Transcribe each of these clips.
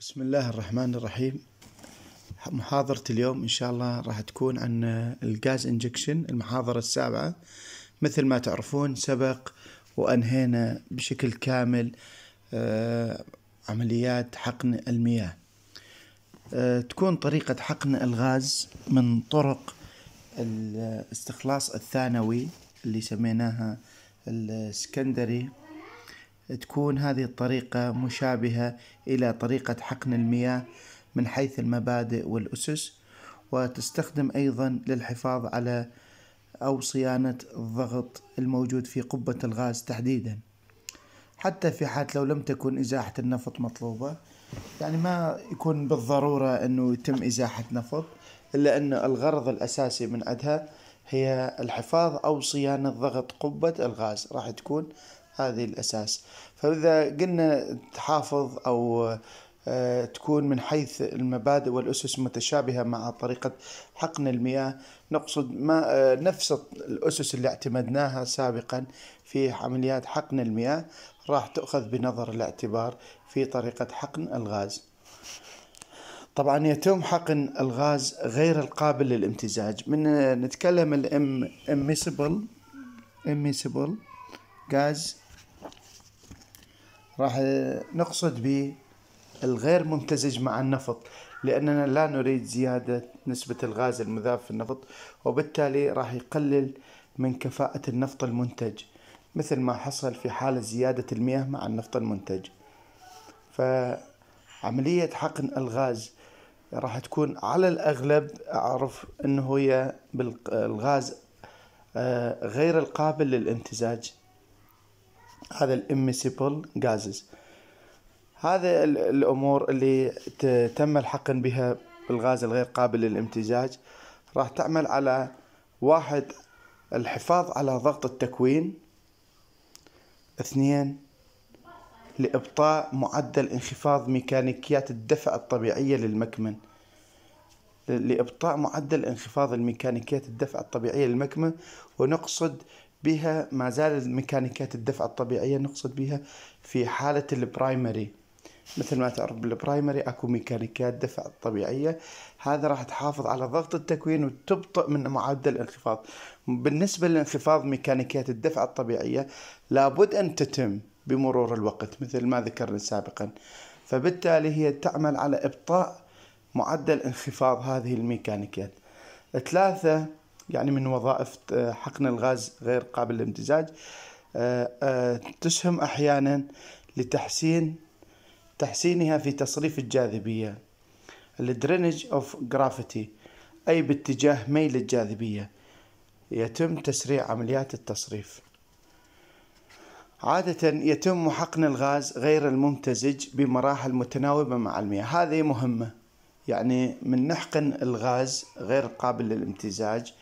بسم الله الرحمن الرحيم محاضرة اليوم إن شاء الله راح تكون عن الجاز انجكشن المحاضرة السابعة مثل ما تعرفون سبق وأنهينا بشكل كامل آه، عمليات حقن المياه آه، تكون طريقة حقن الغاز من طرق الاستخلاص الثانوي اللي سميناها السكندري تكون هذه الطريقة مشابهة إلى طريقة حقن المياه من حيث المبادئ والأسس وتستخدم أيضا للحفاظ على أو صيانة الضغط الموجود في قبة الغاز تحديدا حتى في حال لو لم تكن إزاحة النفط مطلوبة يعني ما يكون بالضرورة أنه يتم إزاحة نفط إلا أن الغرض الأساسي من عدها هي الحفاظ أو صيانة ضغط قبة الغاز راح تكون هذه الأساس فإذا قلنا تحافظ أو آه، تكون من حيث المبادئ والأسس متشابهة مع طريقة حقن المياه نقصد ما آه، نفس الأسس اللي اعتمدناها سابقا في عمليات حقن المياه راح تؤخذ بنظر الاعتبار في طريقة حقن الغاز طبعا يتم حقن الغاز غير القابل للامتزاج من آه، نتكلم الام اميسبل اميسبل غاز راح نقصد به الغير ممتزج مع النفط لأننا لا نريد زيادة نسبة الغاز المذاب في النفط وبالتالي راح يقلل من كفاءة النفط المنتج مثل ما حصل في حالة زيادة المياه مع النفط المنتج فعملية حقن الغاز راح تكون على الأغلب أعرف أنه هي بالغاز آه، غير القابل للامتزاج هذا الاميسيبل غازز هذا الامور اللي تم الحقن بها بالغاز الغير قابل للامتزاج راح تعمل على واحد الحفاظ على ضغط التكوين اثنين لإبطاء معدل انخفاض ميكانيكيات الدفع الطبيعية للمكمن لإبطاء معدل انخفاض الميكانيكيات الدفع الطبيعية للمكمن ونقصد بها ما زال ميكانيكيات الدفع الطبيعية نقصد بها في حالة البرايمري مثل ما تعرف بالبرايمري اكو ميكانيكيات دفع طبيعية هذا راح تحافظ على ضغط التكوين وتبطئ من معدل الانخفاض بالنسبة لانخفاض ميكانيكيات الدفع الطبيعية لابد أن تتم بمرور الوقت مثل ما ذكرنا سابقا فبالتالي هي تعمل على إبطاء معدل انخفاض هذه الميكانيكيات ثلاثة يعني من وظائف آه، حقن الغاز غير قابل للامتزاج آه، آه، تسهم أحيانا لتحسين تحسينها في تصريف الجاذبية الدرينج اوف جرافيتي أي باتجاه ميل الجاذبية يتم تسريع عمليات التصريف عادة يتم حقن الغاز غير الممتزج بمراحل متناوبة مع المياه هذه مهمة يعني من نحقن الغاز غير قابل للامتزاج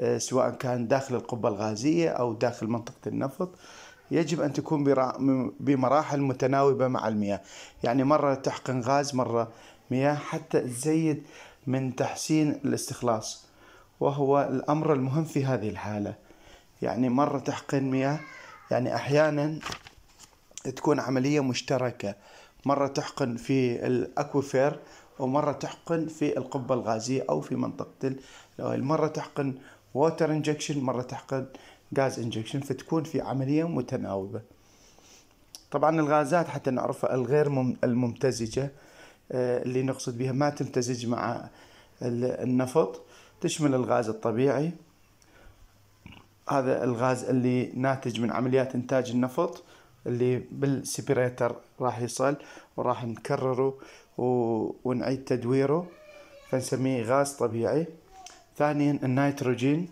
آه، سواء كان داخل القبة الغازية أو داخل منطقة النفط يجب أن تكون بمراحل متناوبة مع المياه يعني مرة تحقن غاز مرة مياه حتى تزيد من تحسين الاستخلاص وهو الأمر المهم في هذه الحالة يعني مرة تحقن مياه يعني أحيانا تكون عملية مشتركة مرة تحقن في الأكوفير ومرة تحقن في القبة الغازية أو في منطقة المرة مرة تحقن ووتر انجكشن مرة تحقن غاز انجكشن فتكون في عملية متناوبة طبعا الغازات حتى نعرفها الغير الممتزجة آه، اللي نقصد بها ما تمتزج مع النفط تشمل الغاز الطبيعي هذا الغاز اللي ناتج من عمليات انتاج النفط اللي بالسبريتر راح يصل وراح نكرره ونعيد تدويره فنسميه غاز طبيعي ثانيا النيتروجين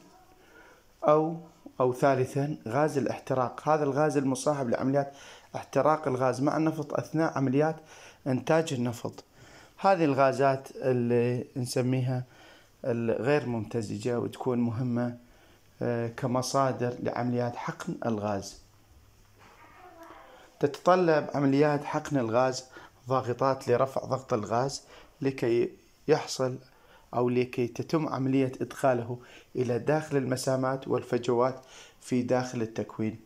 أو أو ثالثا غاز الاحتراق هذا الغاز المصاحب لعمليات احتراق الغاز مع النفط أثناء عمليات إنتاج النفط هذه الغازات اللي نسميها الغير ممتزجة وتكون مهمة آه، كمصادر لعمليات حقن الغاز تتطلب عمليات حقن الغاز ضاغطات لرفع ضغط الغاز لكي يحصل أو لكي تتم عملية إدخاله إلى داخل المسامات والفجوات في داخل التكوين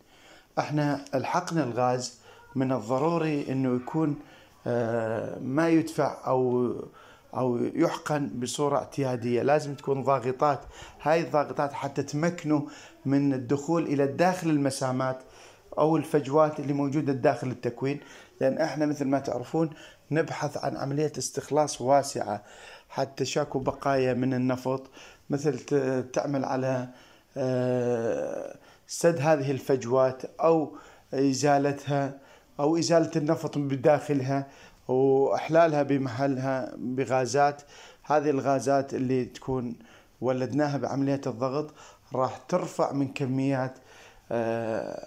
احنا الحقنا الغاز من الضروري انه يكون آه، ما يدفع او او يحقن بصوره اعتياديه لازم تكون ضاغطات هاي الضاغطات حتى تمكنه من الدخول الى داخل المسامات او الفجوات اللي موجوده داخل التكوين لان احنا مثل ما تعرفون نبحث عن عمليه استخلاص واسعه حتى شاكو بقايا من النفط مثل تعمل على آه، سد هذه الفجوات أو إزالتها أو إزالة النفط بداخلها وإحلالها بمحلها بغازات هذه الغازات اللي تكون ولدناها بعملية الضغط راح ترفع من كميات آه،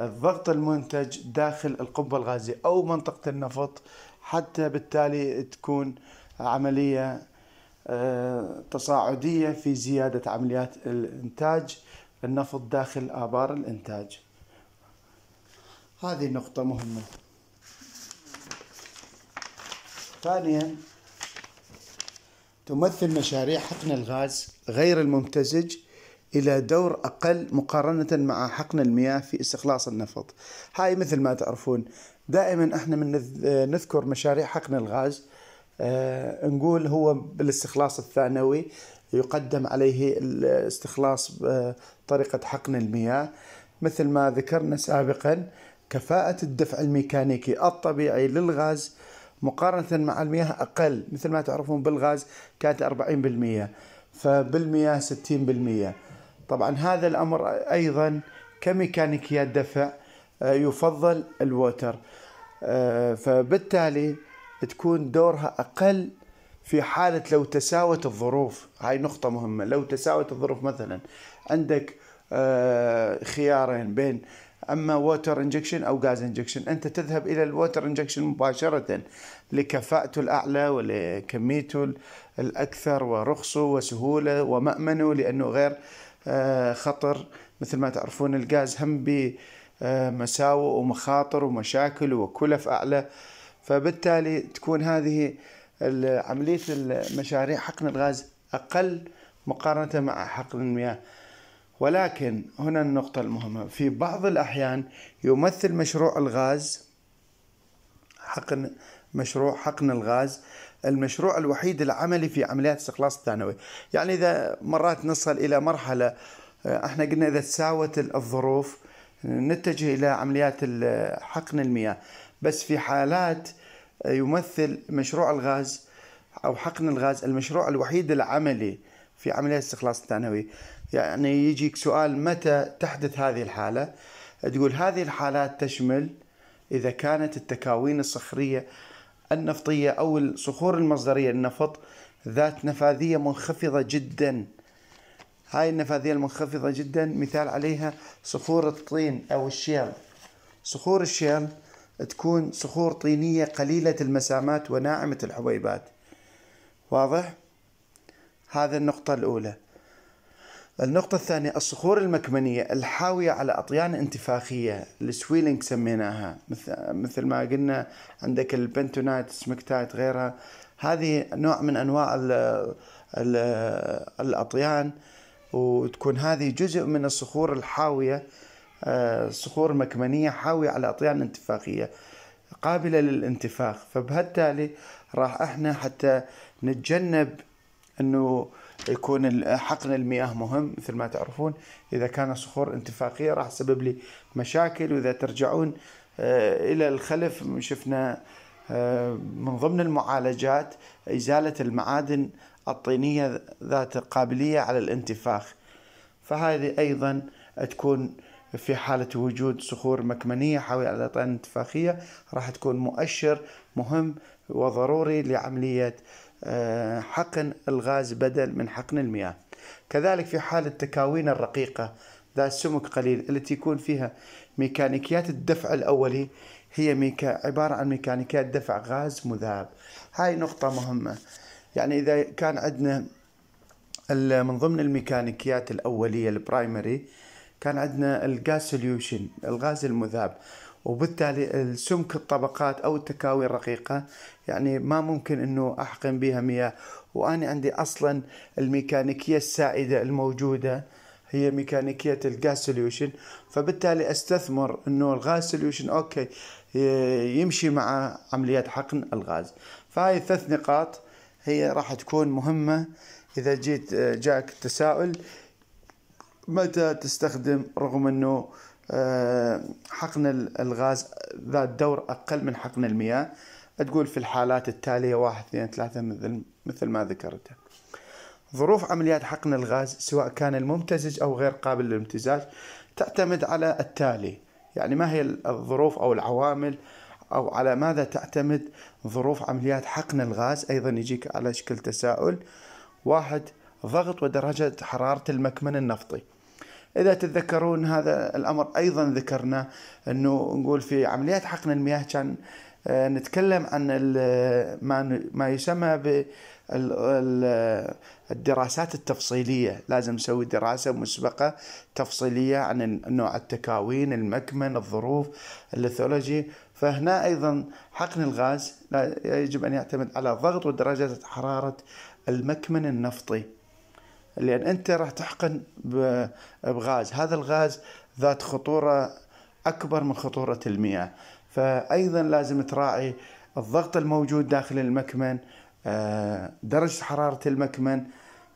الضغط المنتج داخل القبة الغازية أو منطقة النفط حتى بالتالي تكون عملية آه، تصاعدية في زيادة عمليات الإنتاج النفط داخل آبار الإنتاج هذه نقطة مهمة ثانيا تمثل مشاريع حقن الغاز غير الممتزج إلى دور أقل مقارنة مع حقن المياه في استخلاص النفط هاي مثل ما تعرفون دائما احنا من نذكر مشاريع حقن الغاز آه، نقول هو بالاستخلاص الثانوي يقدم عليه الاستخلاص بطريقة حقن المياه مثل ما ذكرنا سابقا كفاءة الدفع الميكانيكي الطبيعي للغاز مقارنة مع المياه أقل مثل ما تعرفون بالغاز كانت 40% فبالمياه 60% طبعا هذا الأمر أيضا كميكانيكيات دفع آه، يفضل الووتر آه، فبالتالي تكون دورها أقل في حالة لو تساوت الظروف هاي نقطة مهمة لو تساوت الظروف مثلا عندك آه، خيارين بين اما ووتر انجكشن او غاز انجكشن انت تذهب الى الووتر انجكشن مباشره لكفاءته الاعلى ولكميته الاكثر ورخصه وسهوله ومامنه لانه غير آه، خطر مثل ما تعرفون الغاز هم بمساوئ ومخاطر ومشاكل وكلف اعلى فبالتالي تكون هذه عملية المشاريع حقن الغاز أقل مقارنة مع حقن المياه ولكن هنا النقطة المهمة في بعض الأحيان يمثل مشروع الغاز حقن مشروع حقن الغاز المشروع الوحيد العملي في عمليات استخلاص الثانوي يعني إذا مرات نصل إلى مرحلة آه، احنا قلنا إذا تساوت الظروف نتجه إلى عمليات حقن المياه بس في حالات يمثل مشروع الغاز أو حقن الغاز المشروع الوحيد العملي في عملية استخلاص الثانوي يعني يجيك سؤال متى تحدث هذه الحالة تقول هذه الحالات تشمل إذا كانت التكاوين الصخرية النفطية أو الصخور المصدرية للنفط ذات نفاذية منخفضة جدا هاي النفاذية المنخفضة جدا مثال عليها صخور الطين أو الشيل صخور الشيل تكون صخور طينية قليلة المسامات وناعمة الحبيبات واضح؟ هذا النقطة الأولى النقطة الثانية الصخور المكمنية الحاوية على أطيان انتفاخية السويلينج سميناها مثل ما قلنا عندك البنتونات سمكتات غيرها هذه نوع من أنواع ال الـ الأطيان وتكون هذه جزء من الصخور الحاوية آه، صخور مكمنية حاوية على أطيان انتفاخية قابلة للانتفاخ فبهالتالي راح احنا حتى نتجنب انه يكون حقن المياه مهم مثل ما تعرفون اذا كان صخور انتفاخيه راح تسبب لي مشاكل واذا ترجعون آه، الى الخلف شفنا آه، من ضمن المعالجات ازاله المعادن الطينيه ذات قابليه على الانتفاخ فهذه ايضا تكون في حالة وجود صخور مكمنية حول الأطعمة الانتفاخية راح تكون مؤشر مهم وضروري لعملية آه، حقن الغاز بدل من حقن المياه كذلك في حالة التكاوين الرقيقة ذات سمك قليل التي يكون فيها ميكانيكيات الدفع الأولي هي ميكا عبارة عن ميكانيكيات دفع غاز مذاب هاي نقطة مهمة يعني إذا كان عندنا من ضمن الميكانيكيات الأولية البرايمري كان عندنا الغاز سوليوشن الغاز المذاب وبالتالي السمك الطبقات او التكاوي الرقيقه يعني ما ممكن انه احقن بها مياه وانا عندي اصلا الميكانيكيه السائده الموجوده هي ميكانيكيه الغاز سوليوشن فبالتالي استثمر انه الغاز سوليوشن اوكي يمشي مع عمليات حقن الغاز فهاي الثلاث نقاط هي راح تكون مهمه اذا جيت جاك تساؤل متى تستخدم رغم انه آه، حقن الغاز ذات دور اقل من حقن المياه تقول في الحالات التالية واحد اثنين ثلاثة مثل مثل ما ذكرته ظروف عمليات حقن الغاز سواء كان الممتزج أو غير قابل للامتزاج تعتمد على التالي يعني ما هي الظروف أو العوامل أو على ماذا تعتمد ظروف عمليات حقن الغاز أيضا يجيك على شكل تساؤل واحد ضغط ودرجة حرارة المكمن النفطي إذا تتذكرون هذا الأمر أيضا ذكرنا أنه نقول في عمليات حقن المياه كان آه، نتكلم عن ما يسمى بالدراسات التفصيلية لازم نسوي دراسة مسبقة تفصيلية عن نوع التكاوين المكمن الظروف الليثولوجي فهنا أيضا حقن الغاز يجب أن يعتمد على ضغط ودرجة حرارة المكمن النفطي لان انت راح تحقن بغاز هذا الغاز ذات خطوره اكبر من خطوره المياه فايضا لازم تراعي الضغط الموجود داخل المكمن آه، درجه حراره المكمن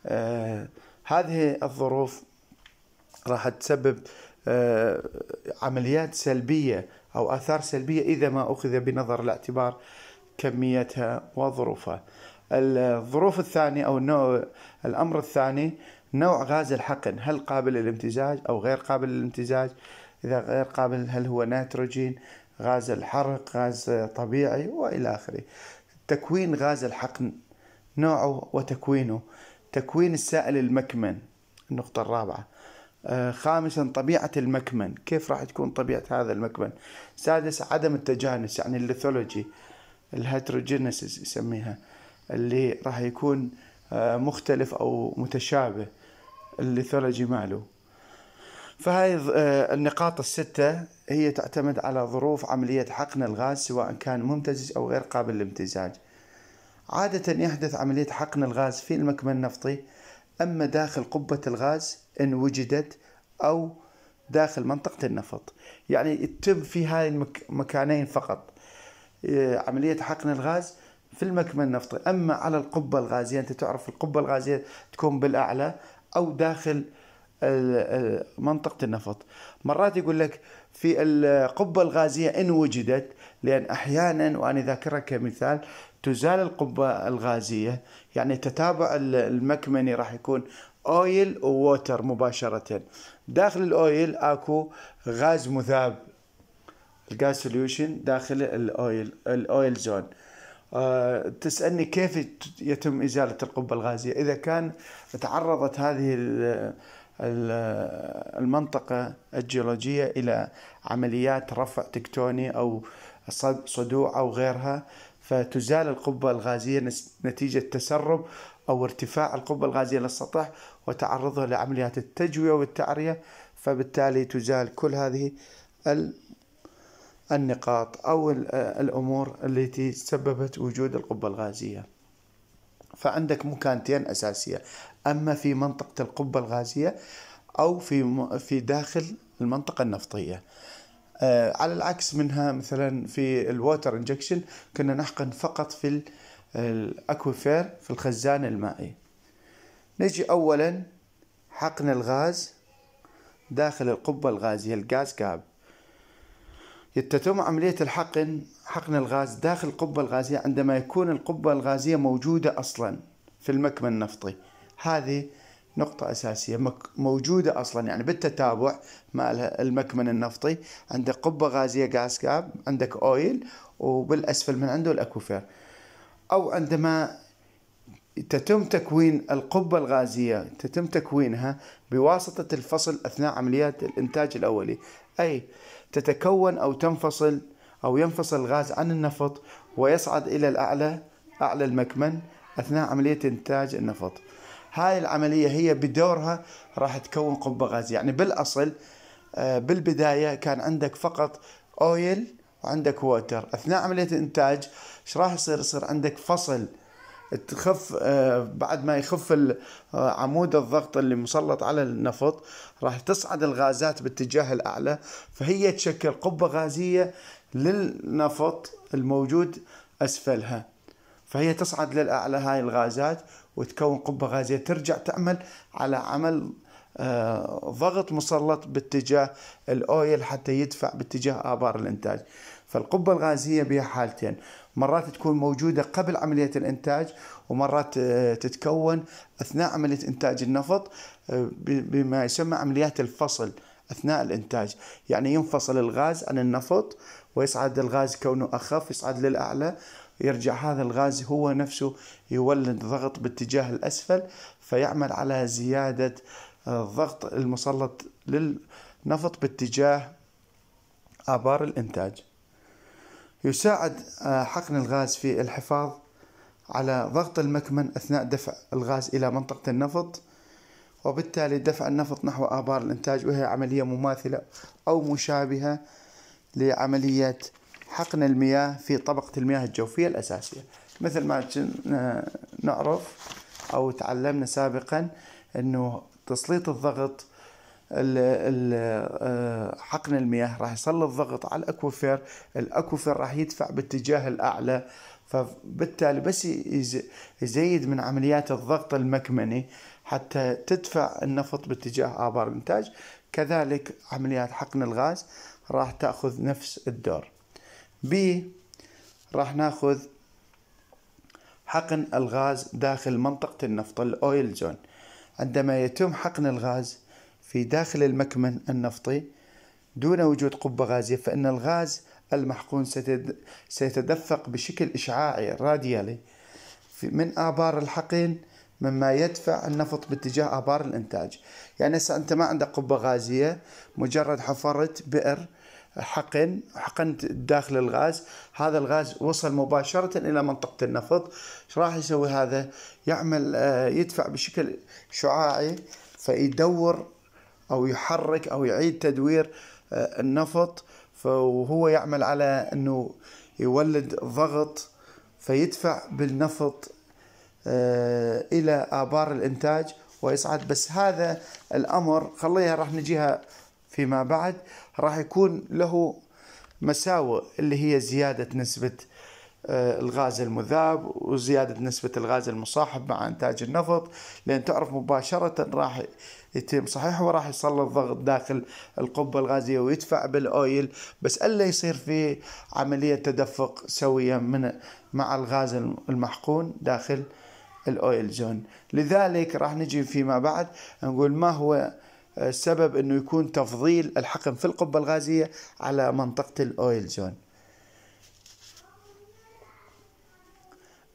آه، هذه الظروف راح تسبب آه، عمليات سلبيه او اثار سلبيه اذا ما اخذ بنظر الاعتبار كميتها وظروفها الظروف الثانية أو النوع الأمر الثاني نوع غاز الحقن هل قابل للامتزاج أو غير قابل للامتزاج إذا غير قابل هل هو نيتروجين غاز الحرق غاز طبيعي وإلى آخره تكوين غاز الحقن نوعه وتكوينه تكوين السائل المكمن النقطة الرابعة آه، خامسا طبيعة المكمن كيف راح تكون طبيعة هذا المكمن سادس عدم التجانس يعني الليثولوجي الهيتروجينيسيس يسميها اللي راح يكون آه، مختلف او متشابه الليثولوجي ماله فهاي آه، النقاط الستة هي تعتمد على ظروف عملية حقن الغاز سواء كان ممتزج أو غير قابل للامتزاج عادة يحدث عملية حقن الغاز في المكمن النفطي أما داخل قبة الغاز إن وجدت أو داخل منطقة النفط يعني يتم في هاي المكانين فقط آه، عملية حقن الغاز في المكمن النفطي اما على القبه الغازيه انت تعرف القبه الغازيه تكون بالاعلى او داخل منطقه النفط مرات يقول لك في القبه الغازيه ان وجدت لان احيانا وانا ذاكرها كمثال تزال القبه الغازيه يعني تتابع المكمني راح يكون اويل ووتر مباشره داخل الاويل اكو غاز مذاب الغاز سوليوشن داخل الاويل الاويل زون آه، تسألني كيف يتم إزالة القبة الغازية إذا كان تعرضت هذه المنطقة الجيولوجية إلى عمليات رفع تكتوني أو صدوع أو غيرها فتزال القبة الغازية نتيجة تسرب أو ارتفاع القبة الغازية للسطح وتعرضها لعمليات التجوية والتعرية فبالتالي تزال كل هذه النقاط أو آه، الأمور التي سببت وجود القبة الغازية فعندك مكانتين أساسية أما في منطقة القبة الغازية أو في في داخل المنطقة النفطية آه، على العكس منها مثلا في الووتر انجكشن كنا نحقن فقط في الأكوفير في الخزان المائي نجي اولا حقن الغاز داخل القبة الغازية الغاز كاب تتم عملية الحقن حقن الغاز داخل القبة الغازية عندما يكون القبة الغازية موجودة أصلا في المكمن النفطي هذه نقطة أساسية موجودة أصلا يعني بالتتابع مع المكمن النفطي عندك قبة غازية غاز كاب عندك أويل وبالأسفل من عنده الأكوفير أو عندما تتم تكوين القبة الغازية تتم تكوينها بواسطة الفصل أثناء عمليات الإنتاج الأولي أي تتكون أو تنفصل أو ينفصل الغاز عن النفط ويصعد إلى الأعلى أعلى المكمن أثناء عملية إنتاج النفط هاي العملية هي بدورها راح تكون قبة غازية يعني بالأصل آه، بالبداية كان عندك فقط أويل وعندك ووتر أثناء عملية الإنتاج ايش راح يصير يصير عندك فصل تخف آه، بعد ما يخف آه، عمود الضغط اللي مسلط على النفط راح تصعد الغازات باتجاه الاعلى فهي تشكل قبه غازيه للنفط الموجود اسفلها فهي تصعد للاعلى هاي الغازات وتكون قبه غازيه ترجع تعمل على عمل آه، ضغط مسلط باتجاه الاويل حتى يدفع باتجاه ابار الانتاج فالقبه الغازيه بها حالتين مرات تكون موجودة قبل عملية الإنتاج ومرات آه، تتكون أثناء عملية إنتاج النفط آه، بما يسمى عمليات الفصل أثناء الإنتاج يعني ينفصل الغاز عن النفط ويصعد الغاز كونه أخف يصعد للأعلى يرجع هذا الغاز هو نفسه يولد ضغط باتجاه الأسفل فيعمل على زيادة الضغط آه، المسلط للنفط باتجاه آبار الإنتاج يساعد آه، حقن الغاز في الحفاظ على ضغط المكمن أثناء دفع الغاز إلى منطقة النفط وبالتالي دفع النفط نحو آبار الإنتاج وهي عملية مماثلة أو مشابهة لعملية حقن المياه في طبقة المياه الجوفية الأساسية مثل ما آه، نعرف أو تعلمنا سابقا أنه تسليط الضغط آه، حقن المياه راح يسلط ضغط على الاكوفير الاكوفير راح يدفع باتجاه الاعلى فبالتالي بس يزيد من عمليات الضغط المكمني حتى تدفع النفط باتجاه آبار الإنتاج كذلك عمليات حقن الغاز راح تأخذ نفس الدور ب راح ناخذ حقن الغاز داخل منطقة النفط الأويل زون عندما يتم حقن الغاز في داخل المكمن النفطي دون وجود قبة غازية فإن الغاز المحقون سيتدفق بشكل إشعاعي راديالي من آبار الحقن مما يدفع النفط باتجاه آبار الإنتاج يعني هسه أنت ما عندك قبة غازية مجرد حفرت بئر حقن حقنت داخل الغاز هذا الغاز وصل مباشرة إلى منطقة النفط ايش راح يسوي هذا يعمل آه، يدفع بشكل شعاعي فيدور أو يحرك أو يعيد تدوير آه، النفط وهو يعمل على أنه يولد ضغط فيدفع بالنفط آه، إلى آبار الإنتاج ويصعد بس هذا الأمر خليها راح نجيها فيما بعد راح يكون له مساوئ اللي هي زيادة نسبة آه، الغاز المذاب وزيادة نسبة الغاز المصاحب مع إنتاج النفط لأن تعرف مباشرة راح يتم صحيح هو راح يصل الضغط داخل القبة الغازية ويدفع بالأويل بس ألا يصير في عملية تدفق سوية من مع الغاز المحقون داخل الأويل زون لذلك راح نجي فيما بعد نقول ما هو السبب أنه يكون تفضيل الحقن في القبة الغازية على منطقة الأويل زون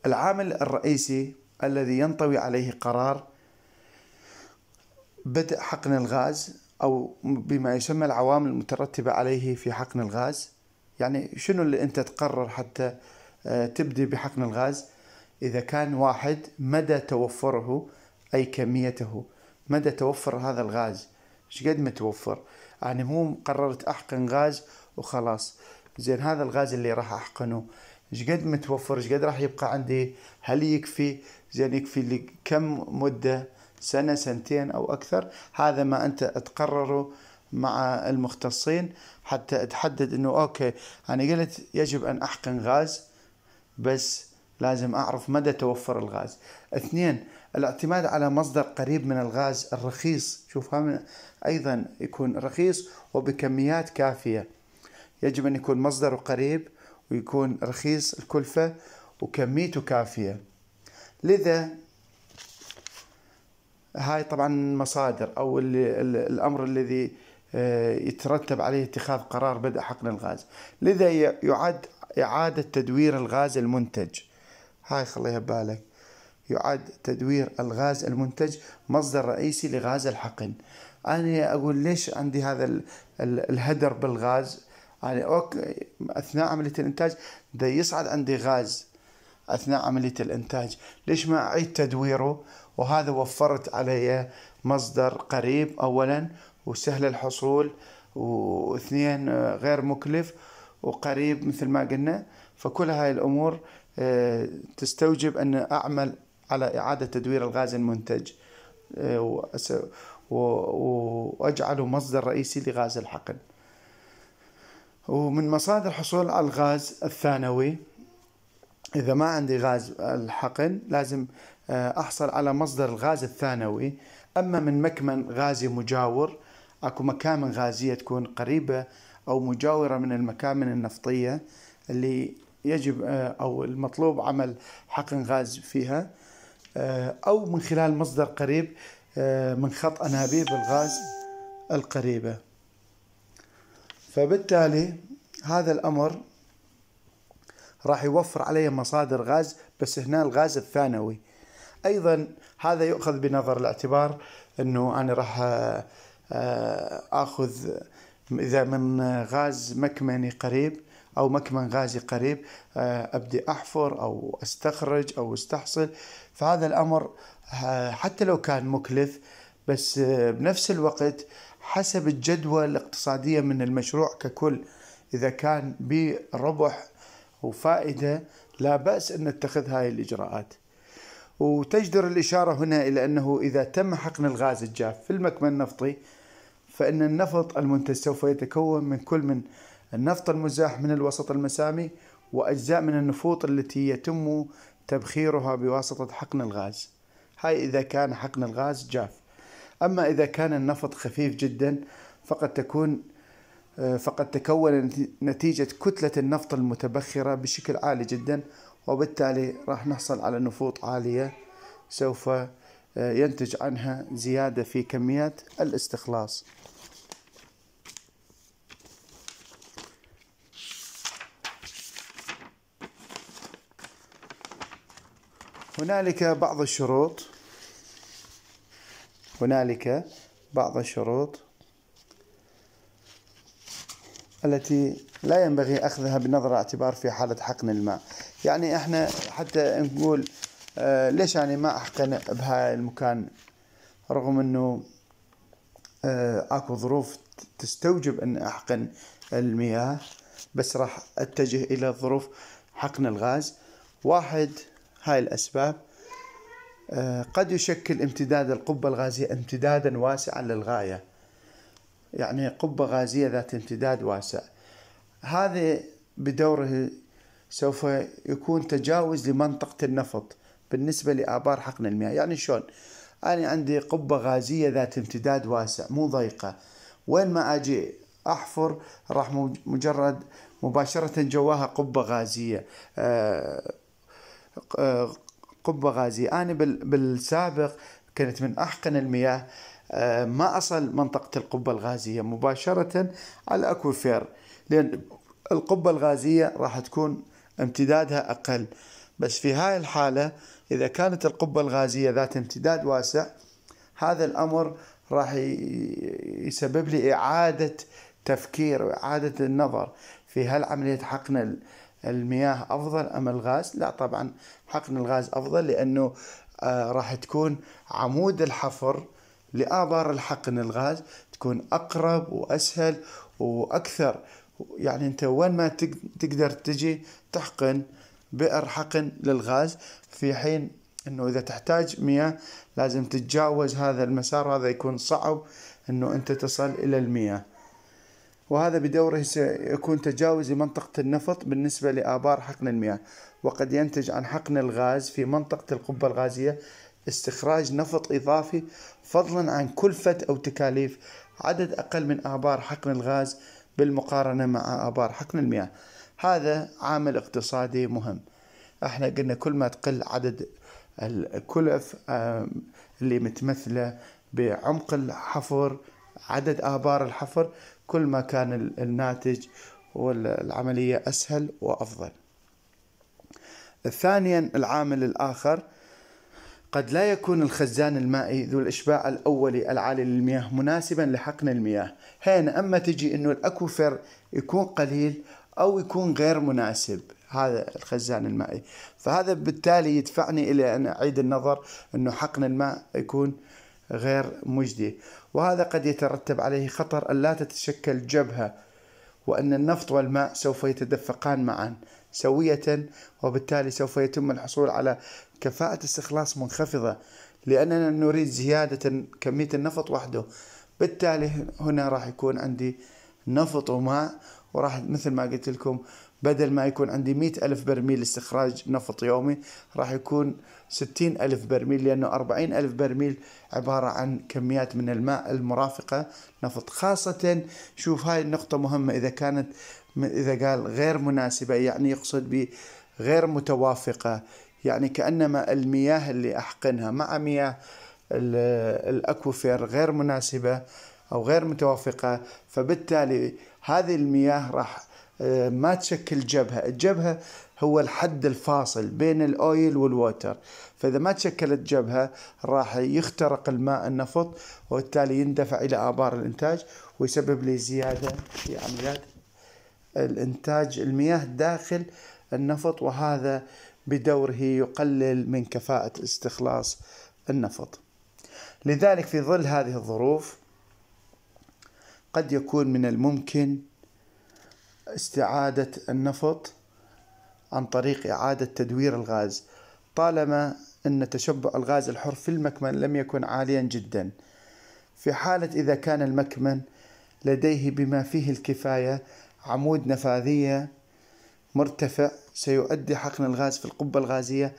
العامل الرئيسي الذي ينطوي عليه قرار بدء حقن الغاز أو بما يسمى العوامل المترتبة عليه في حقن الغاز يعني شنو اللي أنت تقرر حتى آه، تبدي بحقن الغاز إذا كان واحد مدى توفره أي كميته مدى توفر هذا الغاز ايش قد متوفر يعني مو قررت أحقن غاز وخلاص زين هذا الغاز اللي راح أحقنه ايش قد متوفر ايش قد راح يبقى عندي هل يكفي زين يكفي لكم مده سنة سنتين أو أكثر هذا ما أنت تقرره مع المختصين حتى تحدد أنه أوكي أنا قلت يجب أن أحقن غاز بس لازم أعرف مدى توفر الغاز اثنين الاعتماد على مصدر قريب من الغاز الرخيص شوف أيضا يكون رخيص وبكميات كافية يجب أن يكون مصدره قريب ويكون رخيص الكلفة وكميته كافية لذا هاي طبعا مصادر او الامر الذي آه، يترتب عليه اتخاذ قرار بدء حقن الغاز لذا يعد إعادة تدوير الغاز المنتج هاي خليها ببالك يعد تدوير الغاز المنتج مصدر رئيسي لغاز الحقن أنا أقول ليش عندي هذا الهدر بالغاز يعني أوكي أثناء عملية الإنتاج ده يصعد عندي غاز أثناء عملية الإنتاج ليش ما أعيد تدويره وهذا وفرت علي مصدر قريب أولا وسهل الحصول واثنين آه، غير مكلف وقريب مثل ما قلنا فكل هاي الأمور آه، تستوجب أن أعمل على إعادة تدوير الغاز المنتج آه، وأجعله مصدر رئيسي لغاز الحقن ومن مصادر حصول على الغاز الثانوي إذا ما عندي غاز الحقن لازم آه، احصل على مصدر الغاز الثانوي اما من مكمن غازي مجاور اكو مكامن غازيه تكون قريبه او مجاوره من المكامن النفطيه اللي يجب آه، او المطلوب عمل حقن غاز فيها آه، او من خلال مصدر قريب من خط انابيب الغاز القريبه فبالتالي هذا الامر راح يوفر علي مصادر غاز بس هنا الغاز الثانوي ايضا هذا يؤخذ بنظر الاعتبار انه انا راح آه، آه، اخذ اذا من غاز مكمني قريب او مكمن غازي قريب آه، ابدي احفر او استخرج او استحصل فهذا الامر حتى لو كان مكلف بس بنفس الوقت حسب الجدوى الاقتصاديه من المشروع ككل اذا كان بربح وفائده لا باس ان نتخذ هاي الاجراءات وتجدر الإشارة هنا إلى أنه إذا تم حقن الغاز الجاف في المكمن النفطي فإن النفط المنتج سوف يتكون من كل من النفط المزاح من الوسط المسامي وأجزاء من النفوط التي يتم تبخيرها بواسطة حقن الغاز هاي إذا كان حقن الغاز جاف أما إذا كان النفط خفيف جدا فقد تكون آه، فقد تكون نتيجة كتلة النفط المتبخرة بشكل عالي جدا وبالتالي راح نحصل على نفوط عالية سوف آه، ينتج عنها زيادة في كميات الاستخلاص هنالك بعض الشروط هنالك بعض الشروط التي لا ينبغي أخذها بنظر اعتبار في حالة حقن الماء يعني احنا حتى نقول آه ليش يعني ما احقن بهاي المكان رغم انه آه اكو ظروف تستوجب ان احقن المياه بس راح اتجه الى ظروف حقن الغاز واحد هاي الاسباب آه قد يشكل امتداد القبة الغازية امتدادا واسعا للغاية يعني قبة غازية ذات امتداد واسع هذه بدوره سوف يكون تجاوز لمنطقة النفط بالنسبة لآبار حقن المياه يعني شلون أنا عندي قبة غازية ذات امتداد واسع مو ضيقة وين ما أجي أحفر راح مجرد مباشرة جواها قبة غازية آه، آه، قبة غازية أنا بالسابق كنت من أحقن المياه آه، ما أصل منطقة القبة الغازية مباشرة على الأكوفير لأن القبة الغازية راح تكون امتدادها أقل بس في هاي الحالة إذا كانت القبة الغازية ذات امتداد واسع هذا الأمر راح يسبب لي إعادة تفكير وإعادة النظر في هل عملية حقن المياه أفضل أم الغاز لا طبعا حقن الغاز أفضل لأنه آه، راح تكون عمود الحفر لآبار الحقن الغاز تكون أقرب وأسهل وأكثر يعني انت وين ما تقدر تجي تحقن بئر حقن للغاز في حين انه اذا تحتاج مياه لازم تتجاوز هذا المسار هذا يكون صعب انه انت تصل الى المياه وهذا بدوره سيكون تجاوز لمنطقة النفط بالنسبة لآبار حقن المياه وقد ينتج عن حقن الغاز في منطقة القبة الغازية استخراج نفط إضافي فضلا عن كلفة أو تكاليف عدد أقل من آبار حقن الغاز بالمقارنة مع آبار حقن المياه هذا عامل اقتصادي مهم احنا قلنا كل ما تقل عدد الكلف اللي متمثلة بعمق الحفر عدد آبار الحفر كل ما كان الناتج والعملية أسهل وأفضل ثانيا العامل الآخر قد لا يكون الخزان المائي ذو الإشباع الأولي العالي للمياه مناسبا لحقن المياه هين أما تجي أنه الأكوفر يكون قليل أو يكون غير مناسب هذا الخزان المائي فهذا بالتالي يدفعني إلى أن أعيد النظر أنه حقن الماء يكون غير مجدي وهذا قد يترتب عليه خطر أن لا تتشكل جبهة وأن النفط والماء سوف يتدفقان معا سوية وبالتالي سوف يتم الحصول على كفاءة استخلاص منخفضة لأننا نريد زيادة كمية النفط وحده بالتالي هنا راح يكون عندي نفط وماء وراح مثل ما قلت لكم بدل ما يكون عندي مئة ألف برميل استخراج نفط يومي راح يكون ستين ألف برميل لأنه أربعين ألف برميل عبارة عن كميات من الماء المرافقة نفط خاصة شوف هاي النقطة مهمة إذا كانت إذا قال غير مناسبة يعني يقصد بغير متوافقة يعني كأنما المياه اللي أحقنها مع مياه الأكوفير غير مناسبة أو غير متوافقة فبالتالي هذه المياه راح آه، ما تشكل جبهة الجبهة هو الحد الفاصل بين الأويل والووتر فإذا ما تشكلت جبهة راح يخترق الماء النفط وبالتالي يندفع إلى آبار الإنتاج ويسبب لي زيادة في عمليات الإنتاج المياه داخل النفط وهذا بدوره يقلل من كفاءة استخلاص النفط لذلك في ظل هذه الظروف قد يكون من الممكن استعادة النفط عن طريق إعادة تدوير الغاز طالما أن تشبع الغاز الحر في المكمن لم يكن عاليا جدا في حالة إذا كان المكمن لديه بما فيه الكفاية عمود نفاذية مرتفع سيؤدي حقن الغاز في القبة الغازية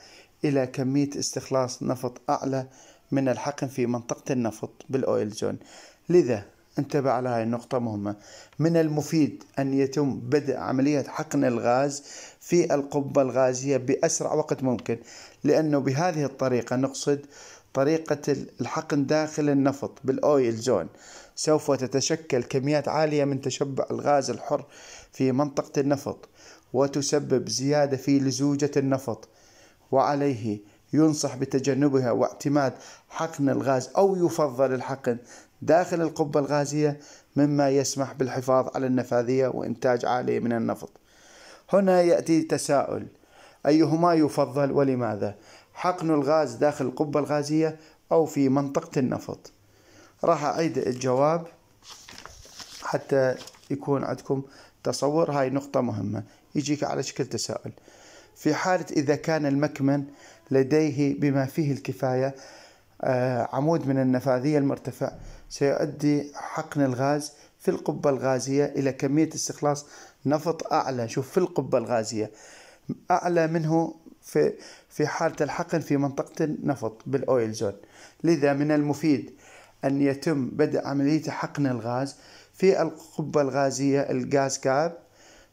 إلى كمية استخلاص نفط أعلى من الحقن في منطقة النفط بالأويل زون لذا انتبه على هذه النقطة مهمة من المفيد أن يتم بدء عملية حقن الغاز في القبة الغازية بأسرع وقت ممكن لأنه بهذه الطريقة نقصد طريقة الحقن داخل النفط بالأويل زون سوف تتشكل كميات عالية من تشبع الغاز الحر في منطقة النفط وتسبب زيادة في لزوجة النفط وعليه ينصح بتجنبها واعتماد حقن الغاز أو يفضل الحقن داخل القبة الغازية مما يسمح بالحفاظ على النفاذية وإنتاج عالي من النفط هنا يأتي تساؤل أيهما يفضل ولماذا حقن الغاز داخل القبة الغازية أو في منطقة النفط راح أعيد الجواب حتى يكون عندكم تصور هاي نقطة مهمة يجيك على شكل تساؤل في حالة إذا كان المكمن لديه بما فيه الكفاية آه، عمود من النفاذية المرتفع سيؤدي حقن الغاز في القبة الغازية إلى كمية استخلاص نفط أعلى شوف في القبة الغازية أعلى منه في في حالة الحقن في منطقة النفط بالأويل زون لذا من المفيد أن يتم بدء عملية حقن الغاز في القبة الغازية الغاز كاب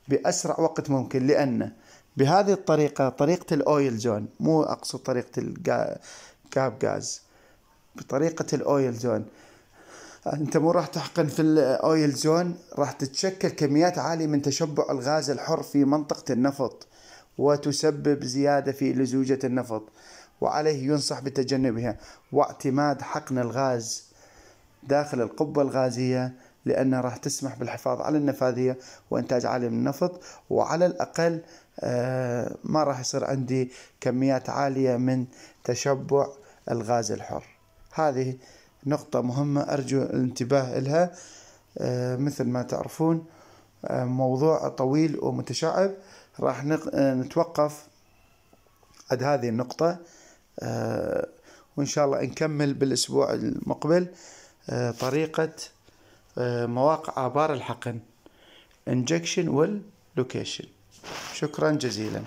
بأسرع وقت ممكن لأن بهذه الطريقة طريقة الأويل زون مو أقصد طريقة الكاب غاز بطريقة الأويل زون انت مو راح تحقن في الاويل زون راح تتشكل كميات عاليه من تشبع الغاز الحر في منطقه النفط وتسبب زياده في لزوجه النفط وعليه ينصح بتجنبها واعتماد حقن الغاز داخل القبه الغازيه لأنها راح تسمح بالحفاظ على النفاذية وإنتاج عالي من النفط وعلى الأقل آه، ما راح يصير عندي كميات عالية من تشبع الغاز الحر هذه نقطة مهمة أرجو الانتباه إلها آه، مثل ما تعرفون آه، موضوع طويل ومتشعب راح نتوقف عند هذه النقطة وإن شاء الله نكمل بالأسبوع المقبل طريقة آه، مواقع آبار الحقن injection Location شكرا جزيلا